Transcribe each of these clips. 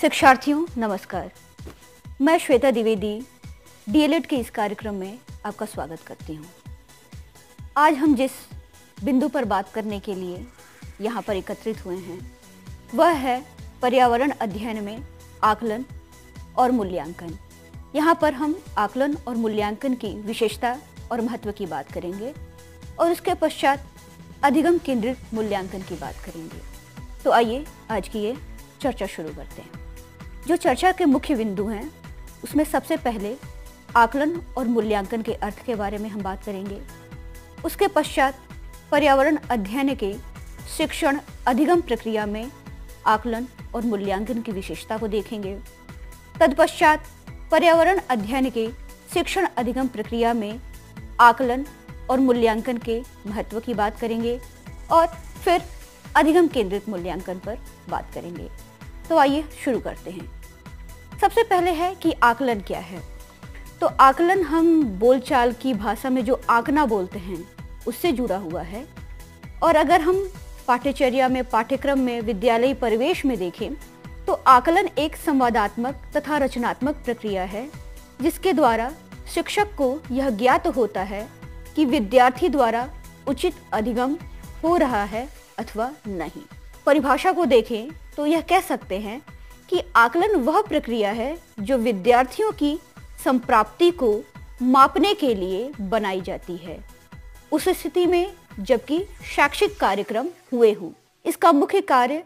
शिक्षार्थियों नमस्कार मैं श्वेता द्विवेदी डीएलएड के इस कार्यक्रम में आपका स्वागत करती हूँ आज हम जिस बिंदु पर बात करने के लिए यहाँ पर एकत्रित हुए हैं वह है पर्यावरण अध्ययन में आकलन और मूल्यांकन यहाँ पर हम आकलन और मूल्यांकन की विशेषता और महत्व की बात करेंगे और उसके पश्चात अधिगम केंद्रित मूल्यांकन की बात करेंगे तो आइए आज की ये चर्चा शुरू करते हैं जो चर्चा के मुख्य बिंदु हैं उसमें सबसे पहले आकलन और मूल्यांकन के अर्थ के बारे में हम बात करेंगे उसके पश्चात पर्यावरण अध्ययन के शिक्षण अधिगम प्रक्रिया में आकलन और मूल्यांकन की विशेषता को देखेंगे तत्पश्चात पर्यावरण अध्ययन के शिक्षण अधिगम प्रक्रिया में आकलन और मूल्यांकन के महत्व की बात करेंगे और फिर अधिगम केंद्रित मूल्यांकन पर बात करेंगे तो आइए शुरू करते हैं सबसे पहले है कि आकलन क्या है तो आकलन हम बोलचाल की भाषा में जो आंकना बोलते हैं उससे जुड़ा हुआ है और अगर हम पाठ्यचर्या में पाठ्यक्रम में विद्यालयी परिवेश में देखें तो आकलन एक संवादात्मक तथा रचनात्मक प्रक्रिया है जिसके द्वारा शिक्षक को यह ज्ञात होता है कि विद्यार्थी द्वारा उचित अधिगम हो रहा है अथवा नहीं परिभाषा को देखें तो यह कह सकते हैं कि आकलन वह प्रक्रिया है जो विद्यार्थियों की संप्राप्ति को मापने के लिए बनाई जाती है उस स्थिति में जबकि शैक्षिक कार्यक्रम हुए हों इसका मुख्य कार्य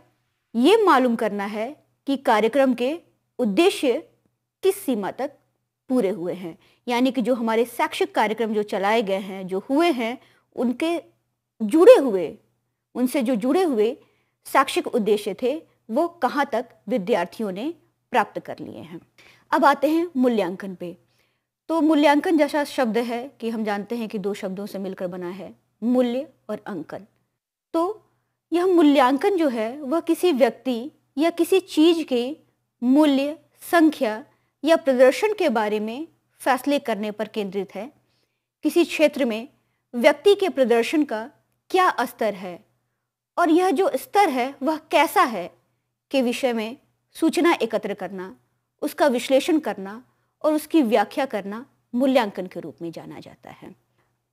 ये मालूम करना है कि कार्यक्रम के उद्देश्य किस सीमा तक पूरे हुए हैं यानी कि जो हमारे शैक्षिक कार्यक्रम जो चलाए गए हैं जो हुए हैं उनके जुड़े हुए उनसे जो जुड़े हुए शैक्षिक उद्देश्य थे वो कहाँ तक विद्यार्थियों ने प्राप्त कर लिए हैं अब आते हैं मूल्यांकन पे तो मूल्यांकन जैसा शब्द है कि हम जानते हैं कि दो शब्दों से मिलकर बना है मूल्य और अंकन तो यह मूल्यांकन जो है वह किसी व्यक्ति या किसी चीज़ के मूल्य संख्या या प्रदर्शन के बारे में फैसले करने पर केंद्रित है किसी क्षेत्र में व्यक्ति के प्रदर्शन का क्या स्तर है और यह जो स्तर है वह कैसा है के विषय में सूचना एकत्र करना उसका विश्लेषण करना और उसकी व्याख्या करना मूल्यांकन के रूप में जाना जाता है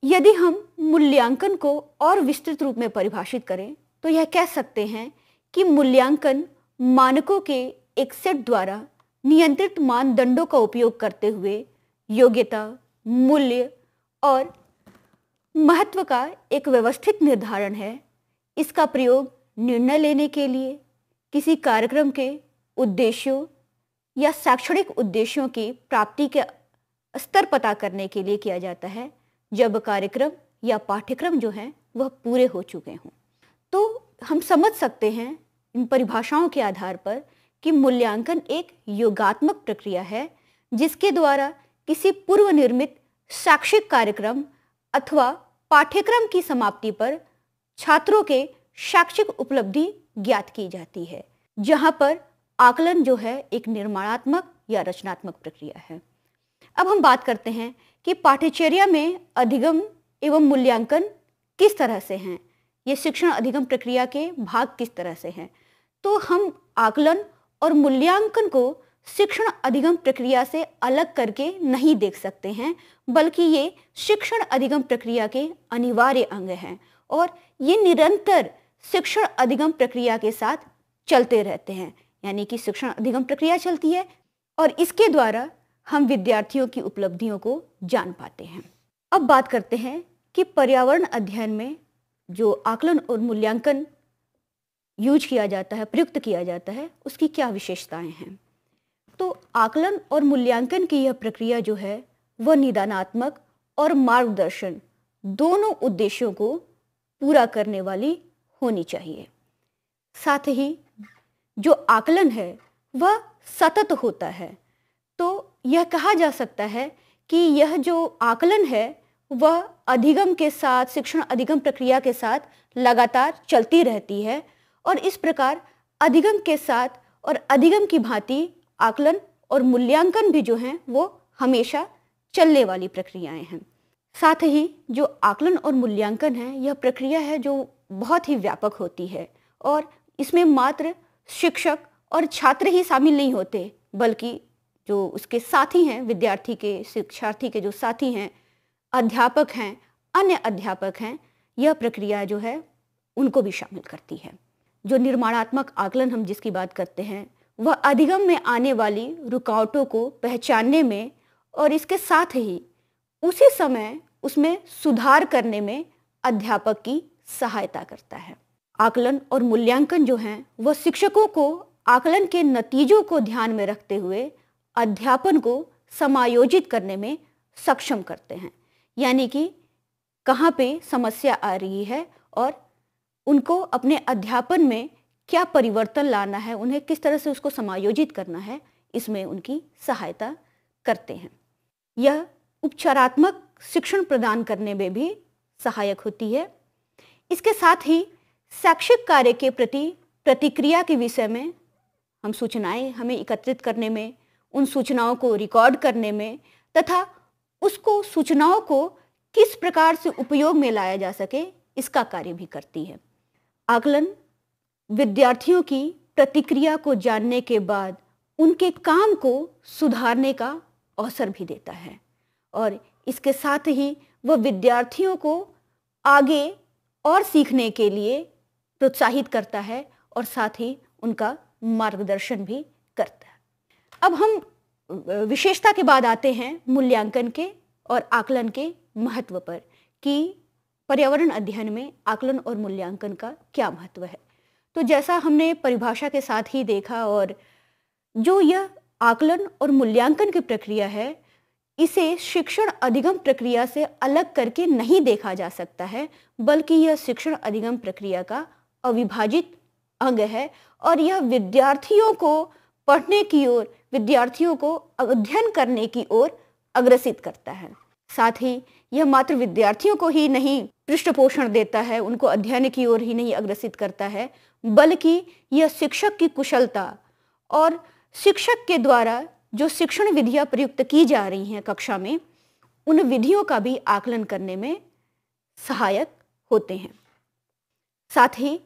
यदि हम मूल्यांकन को और विस्तृत रूप में परिभाषित करें तो यह कह सकते हैं कि मूल्यांकन मानकों के एक सेट द्वारा नियंत्रित मानदंडों का उपयोग करते हुए योग्यता मूल्य और महत्व का एक व्यवस्थित निर्धारण है इसका प्रयोग निर्णय लेने के लिए किसी कार्यक्रम के उद्देश्यों या शैक्षणिक उद्देश्यों की प्राप्ति के स्तर पता करने के लिए किया जाता है जब कार्यक्रम या पाठ्यक्रम जो हैं वह पूरे हो चुके हों तो हम समझ सकते हैं इन परिभाषाओं के आधार पर कि मूल्यांकन एक योगात्मक प्रक्रिया है जिसके द्वारा किसी पूर्व निर्मित शैक्षिक कार्यक्रम अथवा पाठ्यक्रम की समाप्ति पर छात्रों के शैक्षिक उपलब्धि ज्ञात की जाती है जहाँ पर आकलन जो है एक निर्माणात्मक या रचनात्मक प्रक्रिया है अब हम बात करते हैं कि पाठ्यचर्या में अधिगम एवं मूल्यांकन किस तरह से हैं ये शिक्षण अधिगम प्रक्रिया के भाग किस तरह से हैं तो हम आकलन और मूल्यांकन को शिक्षण अधिगम प्रक्रिया से अलग करके नहीं देख सकते हैं बल्कि ये शिक्षण अधिगम प्रक्रिया के अनिवार्य अंग हैं और ये निरंतर शिक्षण अधिगम प्रक्रिया के साथ चलते रहते हैं यानी कि शिक्षण अधिगम प्रक्रिया चलती है और इसके द्वारा हम विद्यार्थियों की उपलब्धियों को जान पाते हैं अब बात करते हैं कि पर्यावरण अध्ययन में जो आकलन और मूल्यांकन यूज किया जाता है प्रयुक्त किया जाता है उसकी क्या विशेषताएं हैं तो आकलन और मूल्यांकन की यह प्रक्रिया जो है वह निदानात्मक और मार्गदर्शन दोनों उद्देश्यों को पूरा करने वाली होनी चाहिए साथ ही जो आकलन है वह सतत होता है तो यह कहा जा सकता है कि यह जो आकलन है वह अधिगम के साथ शिक्षण अधिगम प्रक्रिया के साथ लगातार चलती रहती है और इस प्रकार अधिगम के साथ और अधिगम की भांति आकलन और मूल्यांकन भी जो हैं वो हमेशा चलने वाली प्रक्रियाएं हैं साथ ही जो आकलन और मूल्यांकन है यह प्रक्रिया है जो बहुत ही व्यापक होती है और इसमें मात्र शिक्षक और छात्र ही शामिल नहीं होते बल्कि जो उसके साथी हैं विद्यार्थी के शिक्षार्थी के जो साथी हैं अध्यापक हैं अन्य अध्यापक हैं यह प्रक्रिया जो है उनको भी शामिल करती है जो निर्माणात्मक आकलन हम जिसकी बात करते हैं वह अधिगम में आने वाली रुकावटों को पहचानने में और इसके साथ ही उसी समय उसमें सुधार करने में अध्यापक की सहायता करता है आकलन और मूल्यांकन जो हैं वह शिक्षकों को आकलन के नतीजों को ध्यान में रखते हुए अध्यापन को समायोजित करने में सक्षम करते हैं यानी कि कहाँ पे समस्या आ रही है और उनको अपने अध्यापन में क्या परिवर्तन लाना है उन्हें किस तरह से उसको समायोजित करना है इसमें उनकी सहायता करते हैं यह उपचारात्मक शिक्षण प्रदान करने में भी सहायक होती है इसके साथ ही शैक्षिक कार्य के प्रति प्रतिक्रिया के विषय में हम सूचनाएं हमें एकत्रित करने में उन सूचनाओं को रिकॉर्ड करने में तथा उसको सूचनाओं को किस प्रकार से उपयोग में लाया जा सके इसका कार्य भी करती है आकलन विद्यार्थियों की प्रतिक्रिया को जानने के बाद उनके काम को सुधारने का अवसर भी देता है और इसके साथ ही वह विद्यार्थियों को आगे और सीखने के लिए प्रोत्साहित करता है और साथ ही उनका मार्गदर्शन भी करता है अब हम विशेषता के बाद आते हैं मूल्यांकन के और आकलन के महत्व पर कि पर्यावरण अध्ययन में आकलन और मूल्यांकन का क्या महत्व है तो जैसा हमने परिभाषा के साथ ही देखा और जो यह आकलन और मूल्यांकन की प्रक्रिया है इसे शिक्षण अधिगम प्रक्रिया से अलग करके नहीं देखा जा सकता है बल्कि यह शिक्षण अधिगम प्रक्रिया का अविभाजित अंग है और यह विद्यार्थियों को पढ़ने की ओर विद्यार्थियों को अध्ययन करने की ओर अग्रसित करता है साथ ही यह मात्र विद्यार्थियों को ही नहीं पृष्ठपोषण देता है उनको अध्ययन की ओर ही नहीं अग्रसित करता है बल्कि यह शिक्षक की कुशलता और शिक्षक के द्वारा जो शिक्षण विधियाँ प्रयुक्त की जा रही हैं कक्षा में उन विधियों का भी आकलन करने में सहायक होते हैं साथ ही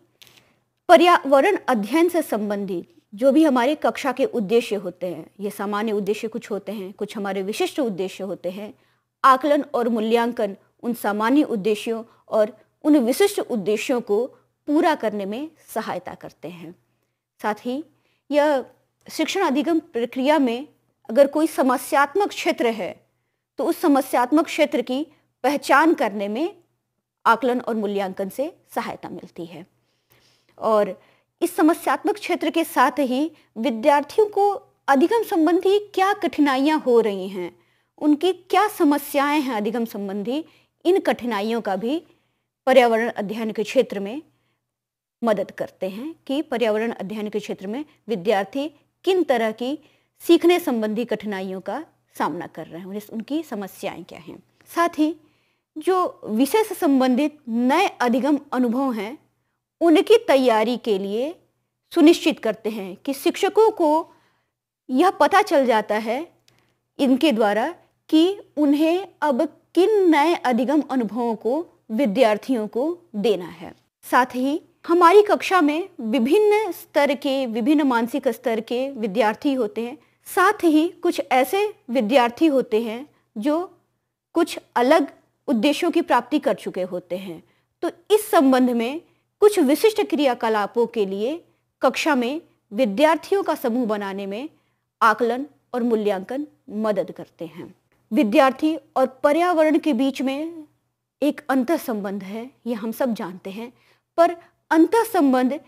पर्यावरण अध्ययन से संबंधित जो भी हमारे कक्षा के उद्देश्य होते हैं ये सामान्य उद्देश्य कुछ होते हैं कुछ हमारे विशिष्ट उद्देश्य होते हैं आकलन और मूल्यांकन उन सामान्य उद्देश्यों और उन विशिष्ट उद्देश्यों को पूरा करने में सहायता करते हैं साथ ही यह शिक्षण अधिगम प्रक्रिया में अगर कोई समस्यात्मक क्षेत्र है तो उस समस्यात्मक क्षेत्र की पहचान करने में आकलन और मूल्यांकन से सहायता मिलती है और इस समस्यात्मक क्षेत्र के साथ ही विद्यार्थियों को अधिगम संबंधी क्या कठिनाइयाँ हो रही हैं उनकी क्या समस्याएं हैं अधिगम संबंधी इन कठिनाइयों का भी पर्यावरण अध्ययन के क्षेत्र में मदद करते हैं कि पर्यावरण अध्ययन के क्षेत्र में विद्यार्थी किन तरह की सीखने संबंधी कठिनाइयों का सामना कर रहे हैं उन्हें उनकी समस्याएं क्या हैं साथ ही जो विषय से संबंधित नए अधिगम अनुभव हैं उनकी तैयारी के लिए सुनिश्चित करते हैं कि शिक्षकों को यह पता चल जाता है इनके द्वारा कि उन्हें अब किन नए अधिगम अनुभवों को विद्यार्थियों को देना है साथ ही हमारी कक्षा में विभिन्न स्तर के विभिन्न मानसिक स्तर के विद्यार्थी होते हैं साथ ही कुछ ऐसे विद्यार्थी होते हैं जो कुछ अलग उद्देश्यों की प्राप्ति कर चुके होते हैं तो इस संबंध में कुछ विशिष्ट क्रियाकलापों के लिए कक्षा में विद्यार्थियों का समूह बनाने में आकलन और मूल्यांकन मदद करते हैं विद्यार्थी और पर्यावरण के बीच में एक अंतर संबंध है ये हम सब जानते हैं पर अंतर संबंध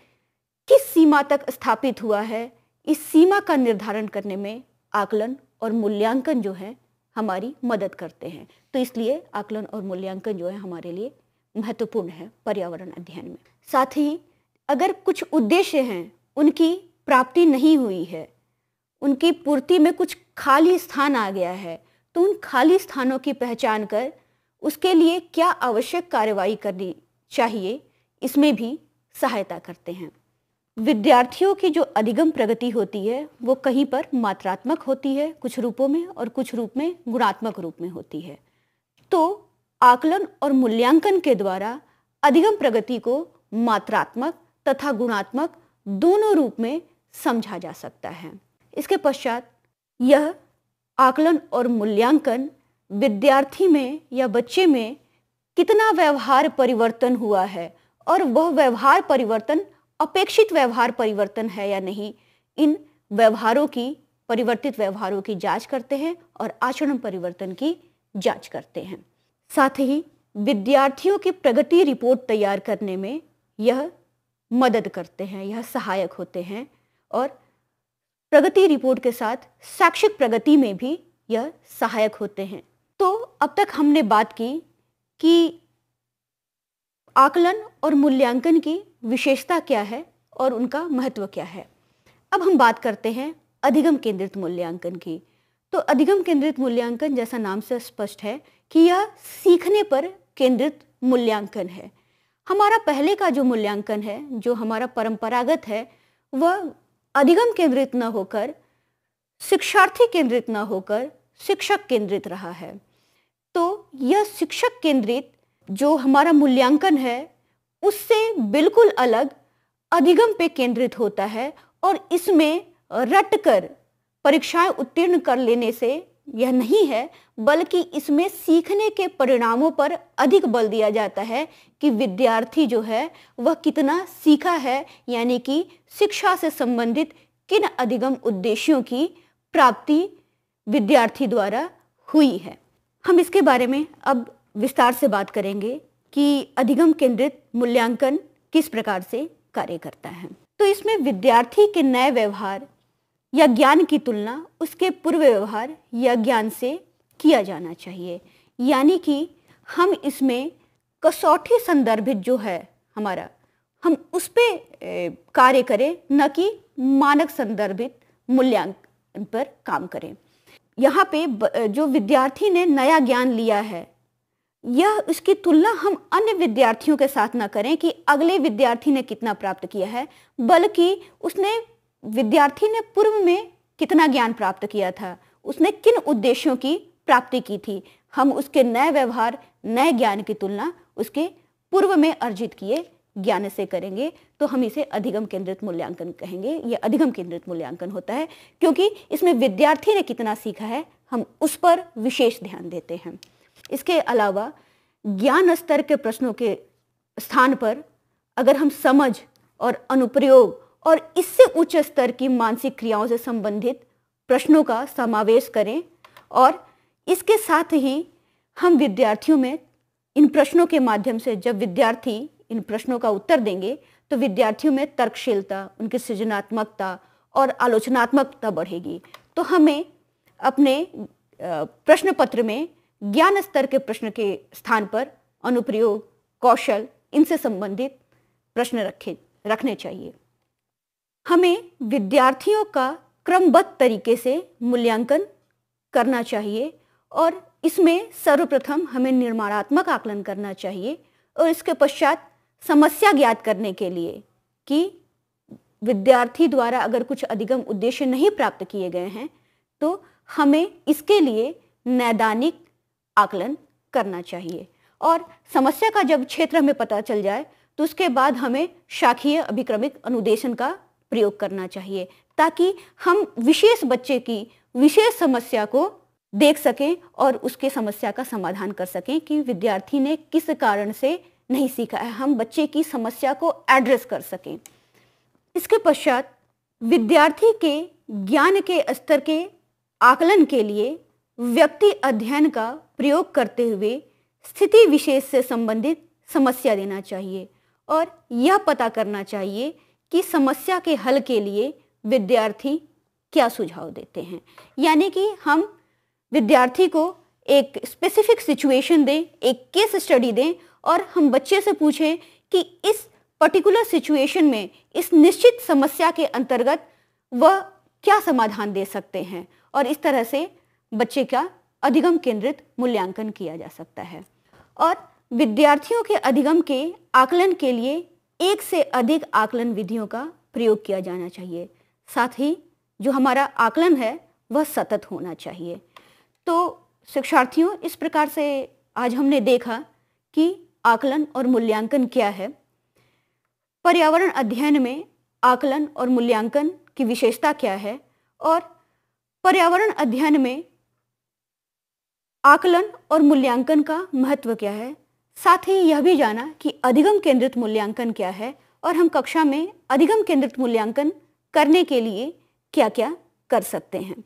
किस सीमा तक स्थापित हुआ है इस सीमा का निर्धारण करने में आकलन और मूल्यांकन जो है हमारी मदद करते हैं तो इसलिए आकलन और मूल्यांकन जो है हमारे लिए महत्वपूर्ण है पर्यावरण अध्ययन में साथ ही अगर कुछ उद्देश्य हैं उनकी प्राप्ति नहीं हुई है उनकी पूर्ति में कुछ खाली स्थान आ गया है तो उन खाली स्थानों की पहचान कर उसके लिए क्या आवश्यक कार्रवाई करनी चाहिए इसमें भी सहायता करते हैं विद्यार्थियों की जो अधिगम प्रगति होती है वो कहीं पर मात्रात्मक होती है कुछ रूपों में और कुछ रूप में गुणात्मक रूप में होती है तो आकलन और मूल्यांकन के द्वारा अधिगम प्रगति को मात्रात्मक तथा गुणात्मक दोनों रूप में समझा जा सकता है इसके पश्चात यह आकलन और मूल्यांकन विद्यार्थी में या बच्चे में कितना व्यवहार परिवर्तन हुआ है और वह व्यवहार परिवर्तन अपेक्षित व्यवहार परिवर्तन है या नहीं इन व्यवहारों की परिवर्तित व्यवहारों की जांच करते हैं और आचरण परिवर्तन की जांच करते हैं साथ ही विद्यार्थियों की प्रगति रिपोर्ट तैयार करने में यह मदद करते हैं यह सहायक होते हैं और प्रगति रिपोर्ट के साथ शैक्षिक प्रगति में भी यह सहायक होते हैं तो अब तक हमने बात की कि आकलन और मूल्यांकन की विशेषता क्या है और उनका महत्व क्या है अब हम बात करते हैं अधिगम केंद्रित मूल्यांकन की तो अधिगम केंद्रित मूल्यांकन जैसा नाम से स्पष्ट है कि यह सीखने पर केंद्रित मूल्यांकन है हमारा पहले का जो मूल्यांकन है जो हमारा परंपरागत है वह अधिगम केंद्रित न होकर शिक्षार्थी केंद्रित न होकर शिक्षक केंद्रित रहा है तो यह शिक्षक केंद्रित जो हमारा मूल्यांकन है उससे बिल्कुल अलग अधिगम पे केंद्रित होता है और इसमें रटकर परीक्षाएं उत्तीर्ण कर लेने से यह नहीं है बल्कि इसमें सीखने के परिणामों पर अधिक बल दिया जाता है कि विद्यार्थी जो है वह कितना सीखा है यानी कि शिक्षा से संबंधित किन अधिगम उद्देश्यों की प्राप्ति विद्यार्थी द्वारा हुई है हम इसके बारे में अब विस्तार से बात करेंगे कि अधिगम केंद्रित मूल्यांकन किस प्रकार से कार्य करता है तो इसमें विद्यार्थी के नए व्यवहार या ज्ञान की तुलना उसके पूर्व व्यवहार या ज्ञान से किया जाना चाहिए यानी कि हम इसमें कसौटी संदर्भित जो है हमारा हम उस पर कार्य करें न कि मानक संदर्भित मूल्यांकन पर काम करें यहाँ पे जो विद्यार्थी ने नया ज्ञान लिया है यह इसकी तुलना हम अन्य विद्यार्थियों के साथ ना करें कि अगले विद्यार्थी ने कितना प्राप्त किया है बल्कि उसने विद्यार्थी ने पूर्व में कितना ज्ञान प्राप्त किया था उसने किन उद्देश्यों की प्राप्ति की थी हम उसके नए व्यवहार नए ज्ञान की तुलना उसके पूर्व में अर्जित किए ज्ञान से करेंगे तो हम इसे अधिगम केंद्रित मूल्यांकन कहेंगे यह अधिगम केंद्रित मूल्यांकन होता है क्योंकि इसमें विद्यार्थी ने कितना सीखा है हम उस पर विशेष ध्यान देते हैं इसके अलावा ज्ञान स्तर के प्रश्नों के स्थान पर अगर हम समझ और अनुप्रयोग और इससे उच्च स्तर की मानसिक क्रियाओं से संबंधित प्रश्नों का समावेश करें और इसके साथ ही हम विद्यार्थियों में इन प्रश्नों के माध्यम से जब विद्यार्थी इन प्रश्नों का उत्तर देंगे तो विद्यार्थियों में तर्कशीलता उनकी सृजनात्मकता और आलोचनात्मकता बढ़ेगी तो हमें अपने प्रश्न पत्र में ज्ञान स्तर के प्रश्न के स्थान पर अनुप्रयोग कौशल इनसे संबंधित प्रश्न रखे रखने चाहिए हमें विद्यार्थियों का क्रमबद्ध तरीके से मूल्यांकन करना चाहिए और इसमें सर्वप्रथम हमें निर्माणात्मक आकलन करना चाहिए और इसके पश्चात समस्या ज्ञात करने के लिए कि विद्यार्थी द्वारा अगर कुछ अधिगम उद्देश्य नहीं प्राप्त किए गए हैं तो हमें इसके लिए नैदानिक आकलन करना चाहिए और समस्या का जब क्षेत्र हमें पता चल जाए तो उसके बाद हमें शाखीय अभिक्रमिक अनुदेशन का प्रयोग करना चाहिए ताकि हम विशेष बच्चे की विशेष समस्या को देख सकें और उसके समस्या का समाधान कर सकें कि विद्यार्थी ने किस कारण से नहीं सीखा है हम बच्चे की समस्या को एड्रेस कर सकें इसके पश्चात विद्यार्थी के ज्ञान के स्तर के आकलन के लिए व्यक्ति अध्ययन का प्रयोग करते हुए स्थिति विशेष से संबंधित समस्या देना चाहिए और यह पता करना चाहिए कि समस्या के हल के लिए विद्यार्थी क्या सुझाव देते हैं यानी कि हम विद्यार्थी को एक स्पेसिफिक सिचुएशन दें एक केस स्टडी दें और हम बच्चे से पूछें कि इस पर्टिकुलर सिचुएशन में इस निश्चित समस्या के अंतर्गत वह क्या समाधान दे सकते हैं और इस तरह से बच्चे का अधिगम केंद्रित मूल्यांकन किया जा सकता है और विद्यार्थियों के अधिगम के आकलन के लिए एक से अधिक आकलन विधियों का प्रयोग किया जाना चाहिए साथ ही जो हमारा आकलन है वह सतत होना चाहिए तो शिक्षार्थियों इस प्रकार से आज हमने देखा कि आकलन और मूल्यांकन क्या है पर्यावरण अध्ययन में आकलन और मूल्यांकन की विशेषता क्या है और पर्यावरण अध्ययन में आकलन और मूल्यांकन का महत्व क्या है साथ ही यह भी जाना कि अधिगम केंद्रित मूल्यांकन क्या है और हम कक्षा में अधिगम केंद्रित मूल्यांकन करने के लिए क्या क्या कर सकते हैं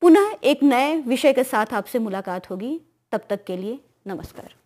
पुनः एक नए विषय के साथ आपसे मुलाकात होगी तब तक के लिए नमस्कार